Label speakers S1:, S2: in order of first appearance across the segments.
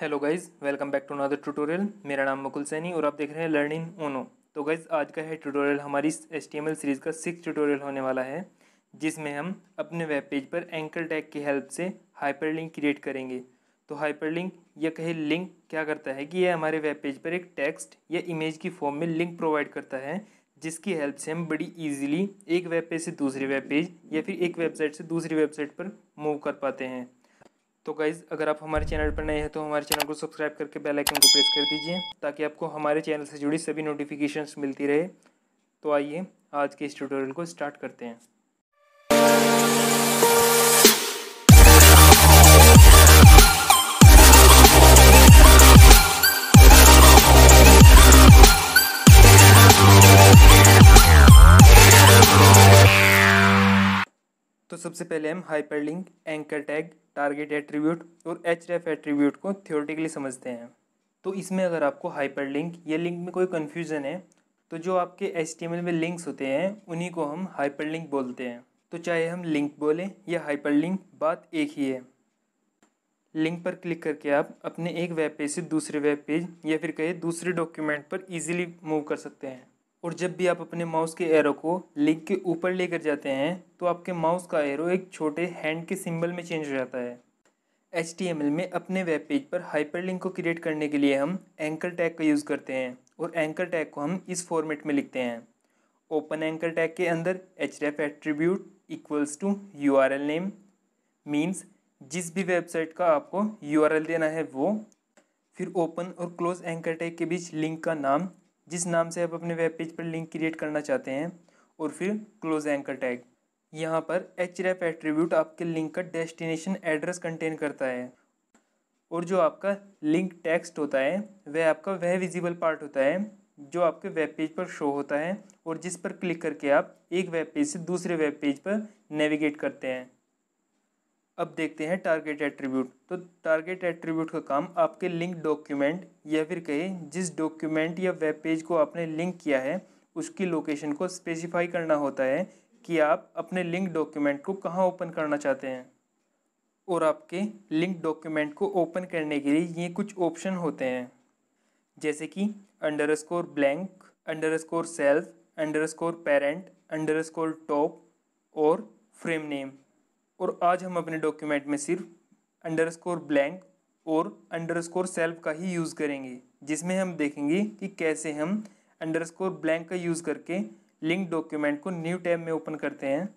S1: hello guys welcome back to another tutorial मेरा नाम मुकुल सैनी और आप देख रहे हैं लर्निंग ओनो तो गाइज़ आज का है ट्यूटोरियल हमारी एस सीरीज़ का सिक्स ट्यूटोरियल होने वाला है जिसमें हम अपने वेब पेज पर एंकर टैग की हेल्प से हाइपर लिंक क्रिएट करेंगे तो हाइपर लिंक या कहीं लिंक क्या करता है कि यह हमारे वेब पेज पर एक टेक्स्ट या इमेज की फॉर्म में लिंक प्रोवाइड करता है जिसकी हेल्प से हम बड़ी ईजिली एक वेब पेज से दूसरे वेब पेज या फिर एक वेबसाइट से दूसरी वेबसाइट पर मूव कर पाते हैं तो गाइज़ अगर आप हमारे चैनल पर नए हैं तो हमारे चैनल को सब्सक्राइब करके बेल आइकन को प्रेस कर दीजिए ताकि आपको हमारे चैनल से जुड़ी सभी नोटिफिकेशंस मिलती रहे तो आइए आज के इस ट्यूटोरियल को स्टार्ट करते हैं तो सबसे पहले हम hyperlink anchor tag target attribute और एच रेफ एट्रीब्यूट को थियोरटिकली समझते हैं तो इसमें अगर आपको हाइपर लिंक या लिंक में कोई कन्फ्यूज़न है तो जो आपके एच में लिंक्स होते हैं उन्हीं को हम हाइपर लिंक बोलते हैं तो चाहे हम लिंक बोलें या हाइपर लिंक बात एक ही है लिंक पर क्लिक करके आप अपने एक वेब पेज से दूसरे वेब पेज या फिर कहे दूसरे डॉक्यूमेंट पर इजीली मूव कर सकते हैं और जब भी आप अपने माउस के एरो को लिंक के ऊपर लेकर जाते हैं तो आपके माउस का एरो एक छोटे हैंड के सिंबल में चेंज हो जाता है एच में अपने वेब पेज पर हाइपर लिंक को क्रिएट करने के लिए हम एंकर टैग का यूज़ करते हैं और एंकर टैग को हम इस फॉर्मेट में लिखते हैं ओपन एंकर टैग के अंदर H ref attribute equals to U R L name means जिस भी वेबसाइट का आपको यू आर एल देना है वो फिर ओपन और क्लोज एंकर टैग के बीच लिंक का नाम जिस नाम से आप अपने वेब पेज पर लिंक क्रिएट करना चाहते हैं और फिर क्लोज एंकर टैग यहाँ पर एच रेफ़ एट्रीब्यूट आपके लिंक का डेस्टिनेशन एड्रेस कंटेन करता है और जो आपका लिंक टेक्स्ट होता है वह आपका वह विजिबल पार्ट होता है जो आपके वेब पेज पर शो होता है और जिस पर क्लिक करके आप एक वेब पेज से दूसरे वेब पेज पर नेविगेट करते हैं अब देखते हैं टारगेट एट्रीब्यूट तो टारगेट एट्रीब्यूट का काम आपके लिंक डॉक्यूमेंट या फिर कहे जिस डॉक्यूमेंट या वेब पेज को आपने लिंक किया है उसकी लोकेशन को स्पेसिफाई करना होता है कि आप अपने लिंक डॉक्यूमेंट को कहाँ ओपन करना चाहते हैं और आपके लिंक डॉक्यूमेंट को ओपन करने के लिए ये कुछ ऑप्शन होते हैं जैसे कि underscore blank underscore self underscore parent underscore top और फ्रेम नेम और आज हम अपने डॉक्यूमेंट में सिर्फ अंडर स्कोर ब्लैंक और अंडर स्कोर सेल्फ का ही यूज़ करेंगे जिसमें हम देखेंगे कि कैसे हम अंडर स्कोर ब्लैंक का यूज़ करके लिंक डॉक्यूमेंट को न्यू टैब में ओपन करते हैं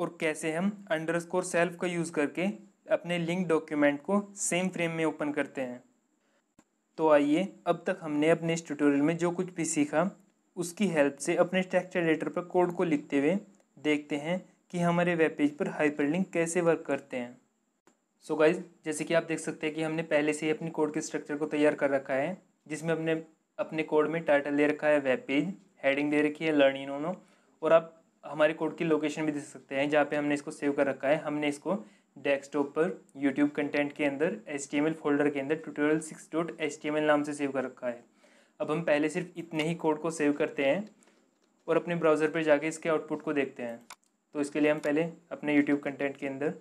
S1: और कैसे हम अंडर स्कोर सेल्फ का यूज़ करके अपने लिंक डॉक्यूमेंट को सेम फ्रेम में ओपन करते हैं तो आइए अब तक हमने अपने इस ट्यूटोरियल में जो कुछ भी सीखा उसकी हेल्प से अपने स्ट्रक्चर लेटर पर कोड को लिखते हुए देखते हैं कि हमारे वेब पेज पर हाइपरलिंक कैसे वर्क करते हैं सो so गाइज जैसे कि आप देख सकते हैं कि हमने पहले से ही अपनी कोड के स्ट्रक्चर को तैयार कर रखा है जिसमें हमने अपने कोड में टाइटल दे रखा है वेब पेज हेडिंग दे रखी है लर्न ओनो और आप हमारे कोड की लोकेशन भी देख सकते हैं जहाँ पे हमने इसको सेव कर रखा है हमने इसको डेस्कटॉप पर यूट्यूब कंटेंट के अंदर एच फोल्डर के अंदर ट्यूटोरियल सिक्स डॉट एच नाम से सेव कर रखा है अब हम पहले सिर्फ इतने ही कोड को सेव करते हैं और अपने ब्राउज़र पर जाके इसके आउटपुट को देखते हैं तो इसके लिए हम पहले अपने YouTube कंटेंट के अंदर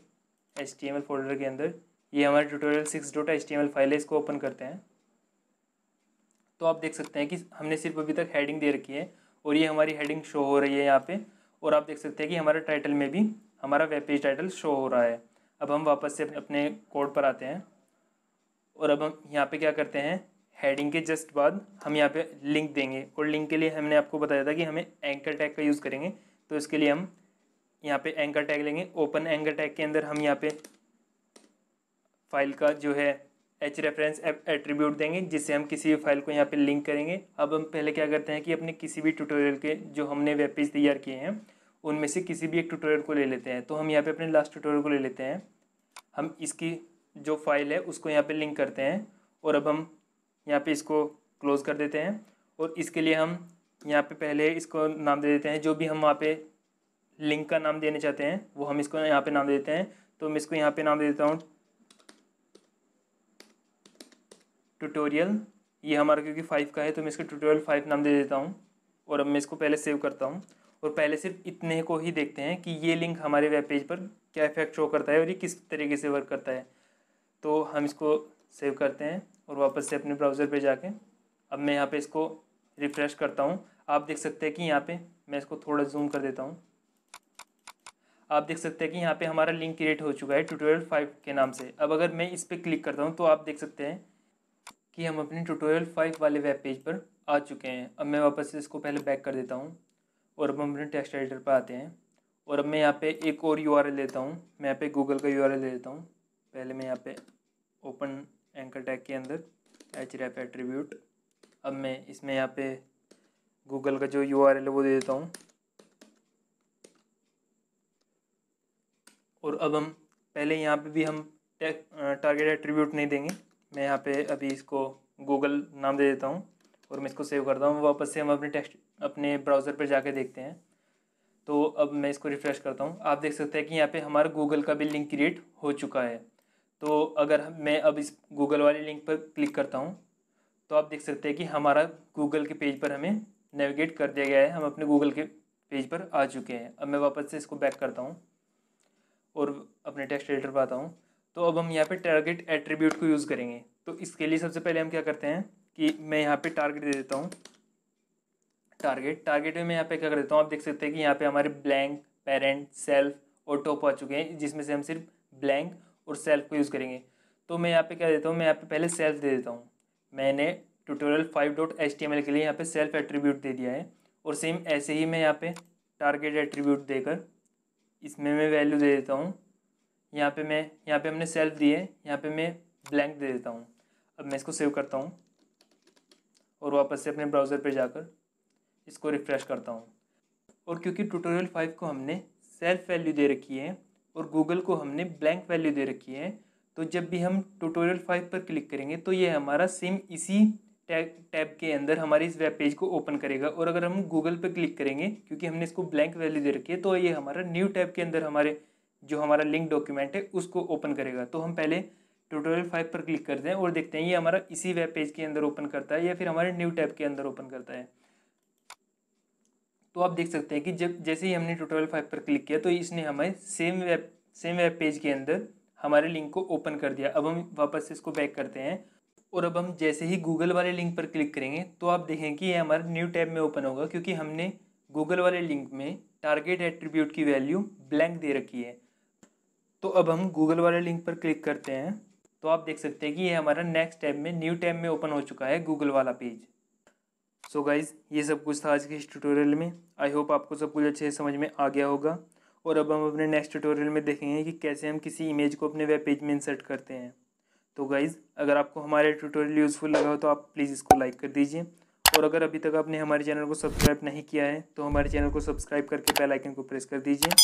S1: एच फोल्डर के अंदर ये हमारे tutorial six dot H T file है इसको ओपन करते हैं तो आप देख सकते हैं कि हमने सिर्फ अभी तक हेडिंग दे रखी है और ये हमारी हेडिंग शो हो रही है यहाँ पे और आप देख सकते हैं कि हमारा टाइटल में भी हमारा वेब पेज टाइटल शो हो रहा है अब हम वापस से अपने कोड पर आते हैं और अब हम यहाँ पे क्या करते हैं हेडिंग के जस्ट बाद हम यहाँ पे लिंक देंगे और लिंक के लिए हमने आपको बताया था कि हमें एंकर टैग का यूज़ करेंगे तो इसके लिए हम यहाँ पे एंकर टैग लेंगे ओपन एंकर टैग के अंदर हम यहाँ पे फाइल का जो है एच रेफरेंस एट्रीब्यूट देंगे जिससे हम किसी भी फाइल को यहाँ पे लिंक करेंगे अब हम पहले क्या करते हैं कि अपने किसी भी ट्यूटोरियल के जो हमने वेब पेज तैयार किए हैं उनमें से किसी भी एक ट्यूटोरियल को ले लेते हैं तो हम यहाँ पे अपने लास्ट ट्यूटोरियल को ले लेते हैं हम इसकी जो फाइल है उसको यहाँ पर लिंक करते हैं और अब हम यहाँ पर इसको क्लोज़ कर देते हैं और इसके लिए हम यहाँ पर पहले इसको नाम दे देते हैं जो भी हम वहाँ पर लिंक का नाम देने चाहते हैं वो हम इसको यहाँ पे नाम देते हैं तो मैं इसको यहाँ पे नाम दे देता हूँ ट्यूटोरियल ये हमारा क्योंकि फाइव का है तो मैं इसको ट्यूटोरियल फाइव नाम दे देता हूँ और अब मैं इसको पहले सेव करता हूँ और पहले सिर्फ इतने को ही देखते हैं कि ये लिंक हमारे वेब पेज पर क्या इफेक्ट शो करता है और ये किस तरीके से वर्क करता है तो हम इसको सेव करते हैं और वापस से अपने ब्राउज़र पर जाके अब मैं यहाँ पर इसको रिफ़्रेश करता हूँ आप देख सकते हैं कि यहाँ पर मैं इसको थोड़ा जूम कर देता हूँ आप देख सकते हैं कि यहाँ पे हमारा लिंक क्रिएट हो चुका है ट्यूटोरियल फाइव के नाम से अब अगर मैं इस पर क्लिक करता हूँ तो आप देख सकते हैं कि हम अपने ट्यूटोरियल फाइव वाले वेब पेज पर आ चुके हैं अब मैं वापस से इसको पहले बैक कर देता हूँ और अब हम अपने टेक्स्ट एडिटर पर आते हैं और अब मैं यहाँ पर एक और यू लेता हूँ मैं यहाँ पे गूगल का यू ले लेता हूँ पहले मैं यहाँ पर ओपन एंकर टैग के अंदर एच रैप एट्रीब्यूट अब मैं इसमें यहाँ पर गूगल का जो यू है वो दे देता हूँ और अब हम पहले यहाँ पे भी हम टारगेट एट्रीब्यूट नहीं देंगे मैं यहाँ पे अभी इसको गूगल नाम दे देता हूँ और मैं इसको सेव करता हूँ वापस से हम अपने टेक्स्ट अपने ब्राउज़र पर जाके देखते हैं तो अब मैं इसको रिफ़्रेश करता हूँ आप देख सकते हैं कि यहाँ पे हमारा गूगल का भी लिंक क्रिएट हो चुका है तो अगर मैं अब इस गूगल वाले लिंक पर क्लिक करता हूँ तो आप देख सकते हैं कि हमारा गूगल के पेज पर हमें नेविगेट कर दिया गया है हम अपने गूगल के पेज पर आ चुके हैं अब मैं वापस से इसको बैक करता हूँ अपने टेक्स्ट एडिटर पर आता हूँ तो अब हम यहाँ पे टारगेट एट्रीब्यूट को यूज़ करेंगे तो इसके लिए सबसे पहले हम क्या करते हैं कि मैं यहाँ पे टारगेट दे देता हूँ टारगेट टारगेट में मैं यहाँ पे क्या कर देता हूँ आप देख सकते हैं कि यहाँ पे हमारे ब्लैंक पेरेंट सेल्फ और टॉप आ चुके हैं जिसमें से हम सिर्फ ब्लैंक और सेल्फ को यूज़ करेंगे तो मैं यहाँ पर क्या देता हूँ मैं यहाँ पर पहले सेल्फ दे देता हूँ मैंने tutorial five dot H T M L के लिए यहाँ पर सेल्फ एट्रीब्यूट दे दिया है और सेम ऐसे ही मैं यहाँ पर टारगेट एट्रीब्यूट देकर इसमें मैं वैल्यू दे देता हूँ यहाँ पे मैं यहाँ पे हमने सेल्फ दिए यहाँ पे मैं ब्लैंक दे देता हूँ अब मैं इसको सेव करता हूँ और वापस से अपने ब्राउज़र पर जाकर इसको रिफ़्रेश करता हूँ और क्योंकि ट्यूटोरियल फाइव को हमने सेल्फ वैल्यू दे रखी है और गूगल को हमने ब्लैंक वैल्यू दे रखी है तो जब भी हम ट्यूटोरियल फाइव पर क्लिक करेंगे तो ये हमारा सेम इसी टैब टैब के अंदर हमारे इस वेब पेज को ओपन करेगा और अगर हम गूगल पर क्लिक करेंगे क्योंकि हमने इसको ब्लैंक वैल्यू दे रखी है तो ये हमारा न्यू टैब के अंदर हमारे जो हमारा लिंक डॉक्यूमेंट है उसको ओपन करेगा तो हम पहले ट्यूटोरियल फाइव पर क्लिक करते हैं और देखते हैं ये हमारा इसी वेब पेज के अंदर ओपन करता है या फिर हमारे न्यू टैब के अंदर ओपन करता है तो आप देख सकते हैं कि जब जैसे ही हमने ट्यूटोरियल फाइव पर क्लिक किया तो इसने हमें same web same web page के अंदर हमारे लिंक को ओपन कर दिया अब हम वापस से इसको बैक करते हैं और अब हम जैसे ही गूगल वाले लिंक पर क्लिक करेंगे तो आप देखें कि ये हमारे न्यू टैब में ओपन होगा क्योंकि हमने गूगल वाले लिंक में टारगेट एट्रीब्यूट की वैल्यू ब्लैंक दे रखी है तो अब हम गूगल वाले लिंक पर क्लिक करते हैं तो आप देख सकते हैं कि ये हमारा नेक्स्ट टैब में न्यू टैब में ओपन हो चुका है गूगल वाला पेज सो so गाइज़ ये सब कुछ था आज के इस ट्यूटोरियल में आई होप आपको सब कुछ अच्छे से समझ में आ गया होगा और अब हम अपने नेक्स्ट ट्यूटोरियल में देखेंगे कि कैसे हम किसी इमेज को अपने वेब पेज में इंसर्ट करते हैं तो गाइज़ अगर आपको हमारे ट्यूटोरियल यूज़फुल लगा हो तो आप प्लीज़ इसको लाइक कर दीजिए और अगर अभी तक आपने हमारे चैनल को सब्सक्राइब नहीं किया है तो हमारे चैनल को सब्सक्राइब करके बेलाइकन को प्रेस कर दीजिए